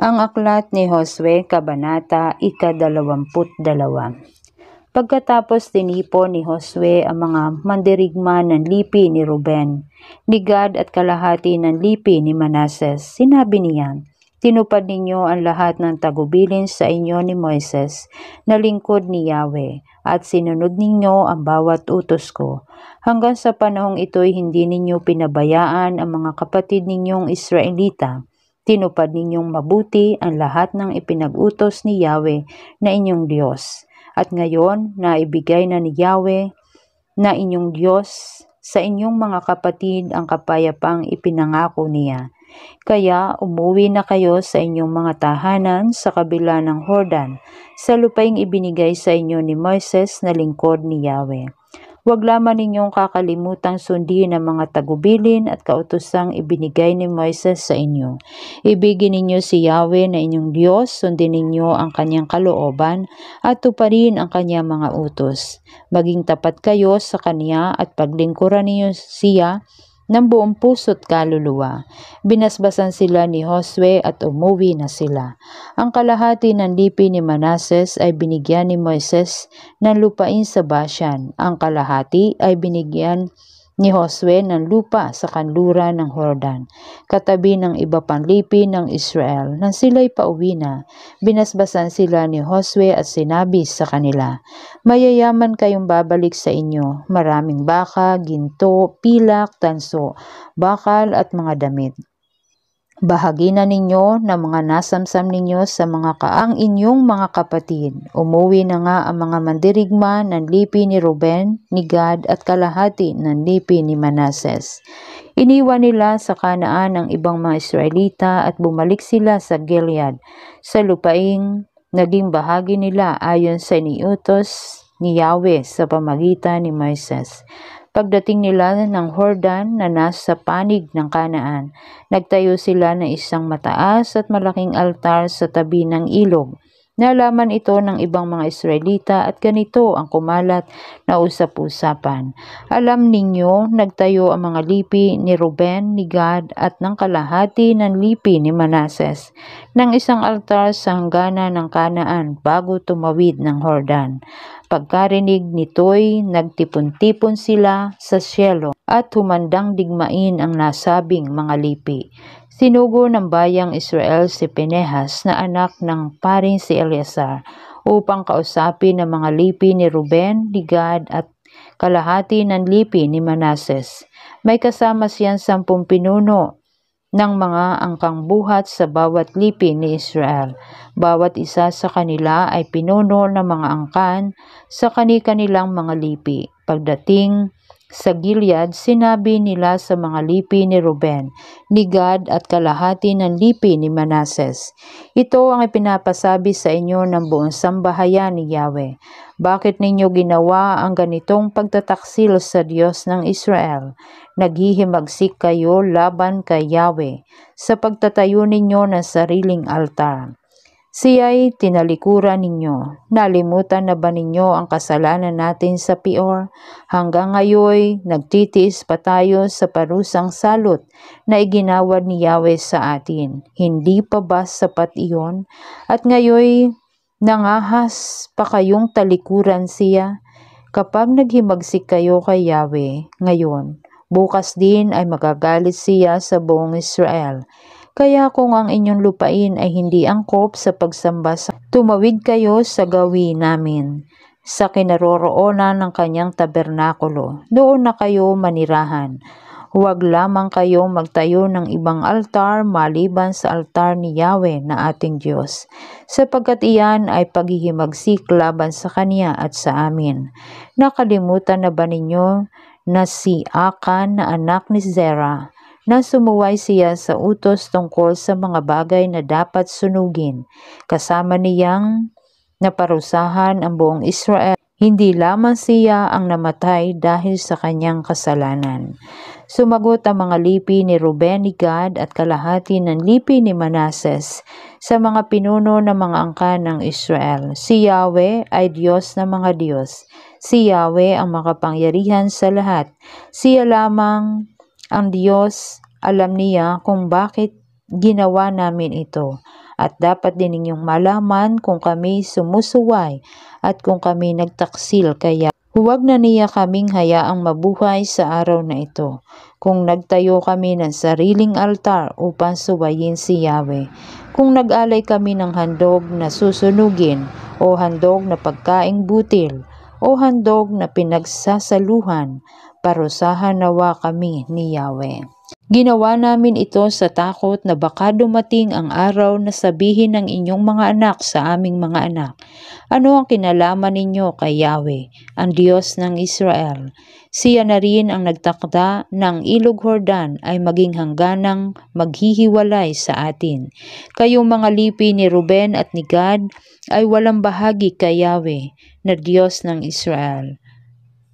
Ang aklat ni Josue Kabanata, ika-22. Pagkatapos tinipon ni Josue ang mga mandirigma ng lipi ni Ruben, ni Gad at kalahati ng lipi ni Manases, sinabi niya, Tinupad ninyo ang lahat ng tagubilin sa inyo ni Moises, na lingkod ni Yahweh, at sinunod ninyo ang bawat utos ko. Hanggang sa panahong ito'y hindi ninyo pinabayaan ang mga kapatid ninyong Israelita Tinupad ninyong mabuti ang lahat ng ipinag-utos ni Yahweh na inyong Diyos. At ngayon, naibigay na ni Yahweh na inyong Diyos sa inyong mga kapatid ang kapayapang ipinangako niya. Kaya umuwi na kayo sa inyong mga tahanan sa kabila ng Hordan, sa lupaing ibinigay sa inyo ni Moises na lingkod ni Yahweh. Huwag lamang ninyong kakalimutang sundin ang mga tagubilin at kautosang ibinigay ni Moises sa inyo. Ibigin ninyo si Yahweh na inyong Diyos, sundin ninyo ang kanyang kalooban at tuparin ang kanyang mga utos. Maging tapat kayo sa kanya at paglingkuran ninyo siya ng buong puso't kaluluwa. Binasbasan sila ni Josue at umuwi na sila. Ang kalahati ng lipi ni Manases ay binigyan ni Moises ng lupain sa Bashan. Ang kalahati ay binigyan ni Josue ng lupa sa kanluran ng Jordan, katabi ng iba pang lipi ng Israel. Nang sila'y pauwi na, binasbasan sila ni Josue at sinabi sa kanila, Mayayaman kayong babalik sa inyo, maraming baka, ginto, pilak, tanso, bakal at mga damit. Bahagi na ninyo na mga nasamsam ninyo sa mga kaang inyong mga kapatid. Umuwi na nga ang mga mandirigma ng lipi ni Ruben, ni Gad at kalahati ng lipi ni Manases. Iniwan nila sa kanaan ang ibang mga Israelita at bumalik sila sa Gilead, sa lupaing naging bahagi nila ayon sa niutos ni Yahweh sa pamagitan ni Moises. Pagdating nila ng Hordan na nasa panig ng Kanaan, nagtayo sila ng isang mataas at malaking altar sa tabi ng ilog. Nalaman ito ng ibang mga Israelita at ganito ang kumalat na usap-usapan. Alam ninyo, nagtayo ang mga lipi ni Ruben, ni Gad at ng kalahati ng lipi ni Manases ng isang altar sa hanggana ng Kanaan bago tumawid ng Hordan. Pagkarinig nito'y nagtipon-tipon sila sa siyelo at humandang digmain ang nasabing mga lipi. Sinugo ng bayang Israel si Pinehas na anak ng paring si Eleazar upang kausapin ng mga lipi ni Ruben, ni Gad at kalahati ng lipi ni Manases. May kasama siyang sampung pinuno ng mga angkang buhat sa bawat lipi ni Israel. Bawat isa sa kanila ay pinuno ng mga angkan sa kani-kanilang mga lipi. Pagdating sa Gilead, sinabi nila sa mga lipi ni Ruben, ni Gad at kalahati ng lipi ni Manases. Ito ang ipinapasabi sa inyo ng buong sambahayan ni Yahweh. Bakit ninyo ginawa ang ganitong pagtataksil sa Diyos ng Israel? Naghihimagsik kayo laban kay Yahweh sa pagtatayo ninyo ng sariling altar. Siya'y tinalikuran ninyo. Nalimutan na ba ninyo ang kasalanan natin sa pior? Hanggang ngayoy, nagtitiis pa tayo sa parusang salot na iginawad ni Yahweh sa atin. Hindi pa ba sapat iyon? At ngayon, nangahas pa kayong talikuran siya? Kapag naghimagsik kayo kay Yahweh ngayon, bukas din ay magagalit siya sa buong Israel kaya kung ang inyong lupain ay hindi angkop sa pagsamba sa tumawid kayo sa gawi namin sa kinaroroonan ng kanyang tabernakulo. Doon na kayo manirahan. Huwag lamang kayong magtayo ng ibang altar maliban sa altar ni Yahweh na ating Diyos, sapagkat iyan ay paghihimagsik laban sa Kanya at sa amin. Nakalimutan na ba ninyo na si Akan na anak ni Zerah na sumuway siya sa utos tungkol sa mga bagay na dapat sunugin. Kasama niyang naparusahan ang buong Israel. Hindi lamang siya ang namatay dahil sa kanyang kasalanan. Sumagot ang mga lipi ni Ruben ni Gad at kalahati ng lipi ni Manases sa mga pinuno ng mga angkan ng Israel. Si Yahweh ay Diyos ng mga Diyos. Si Yahweh ang makapangyarihan sa lahat. Siya lamang ang Diyos, alam niya kung bakit ginawa namin ito. At dapat din ninyong malaman kung kami sumusuway at kung kami nagtaksil kaya Huwag na niya kaming hayaang mabuhay sa araw na ito, kung nagtayo kami ng sariling altar upang suwayin si Yahweh, kung nag-alay kami ng handog na susunugin o handog na pagkaing butil o handog na pinagsasaluhan parusahan nawa kami ni Yahweh. Ginawa namin ito sa takot na baka dumating ang araw na sabihin ng inyong mga anak sa aming mga anak, ano ang kinalaman ninyo kay Yahweh, ang Diyos ng Israel? Siya na rin ang nagtakda ng ilog Hordan ay maging hangganang maghihiwalay sa atin. Kayong mga lipi ni Ruben at ni Gad ay walang bahagi kay Yahweh na Diyos ng Israel.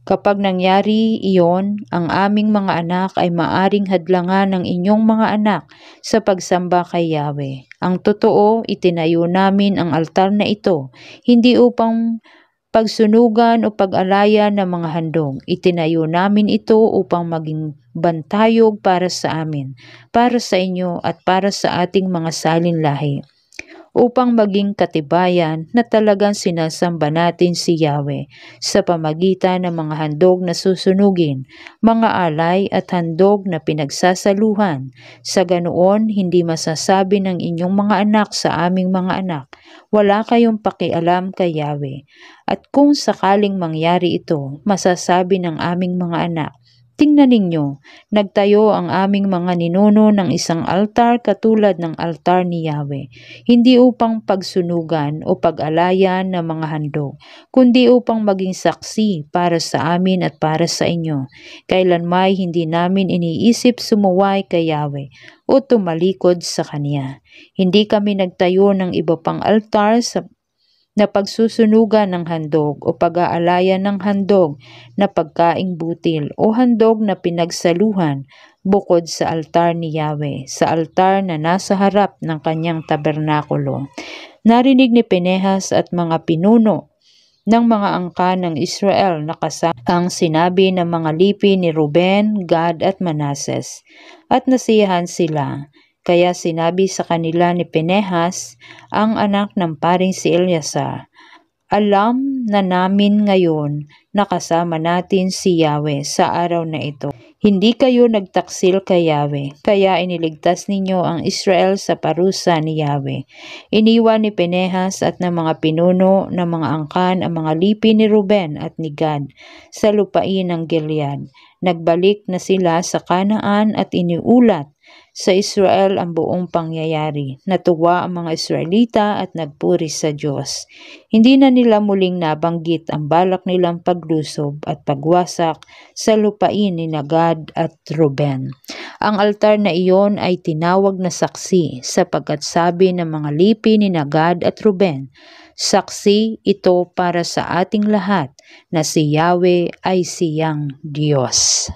Kapag nangyari iyon, ang aming mga anak ay maaring hadlangan ng inyong mga anak sa pagsamba kay Yahweh. Ang totoo, itinayo namin ang altar na ito, hindi upang pagsunugan o pag-alaya ng mga handog. Itinayo namin ito upang maging bantayog para sa amin, para sa inyo at para sa ating mga salinlahi upang maging katibayan na talagang sinasamba natin si Yahweh sa pamagitan ng mga handog na susunugin, mga alay at handog na pinagsasaluhan. Sa ganoon, hindi masasabi ng inyong mga anak sa aming mga anak, wala kayong pakialam kay Yahweh. At kung sakaling mangyari ito, masasabi ng aming mga anak, Tingnan ninyo, nagtayo ang aming mga ninuno ng isang altar katulad ng altar ni Yahweh, hindi upang pagsunugan o pag-alayan ng mga handog, kundi upang maging saksi para sa amin at para sa inyo. Kailanmay hindi namin iniisip sumuway kay Yahweh o tumalikod sa Kanya. Hindi kami nagtayo ng iba pang altar sa na pagsusunugan ng handog o pag-aalayan ng handog na pagkaing butil o handog na pinagsaluhan bukod sa altar ni Yahweh, sa altar na nasa harap ng kanyang tabernakulo. Narinig ni Penehas at mga pinuno ng mga angka ng Israel na kasama ang sinabi ng mga lipi ni Ruben, Gad at Manases. At nasiyahan sila kaya sinabi sa kanila ni Penehas, ang anak ng paring si Eliasar, alam na namin ngayon na kasama natin si Yahweh sa araw na ito. Hindi kayo nagtaksil kay Yahweh, kaya iniligtas ninyo ang Israel sa parusa ni Yahweh. Iniwan ni Penehas at ng mga pinuno, ng mga angkan, ang mga lipi ni Ruben at ni Gad sa lupain ng Gilead. Nagbalik na sila sa Kanaan at iniulat sa Israel ang buong pangyayari. Natuwa ang mga Israelita at nagpuri sa Diyos. Hindi na nila muling nabanggit ang balak nilang paglusob at pagwasak sa lupain ni Nagad at Ruben. Ang altar na iyon ay tinawag na saksi sapagkat sabi ng mga lipi ni Nagad at Ruben, Saksi ito para sa ating lahat na si Yahweh ay siyang Diyos.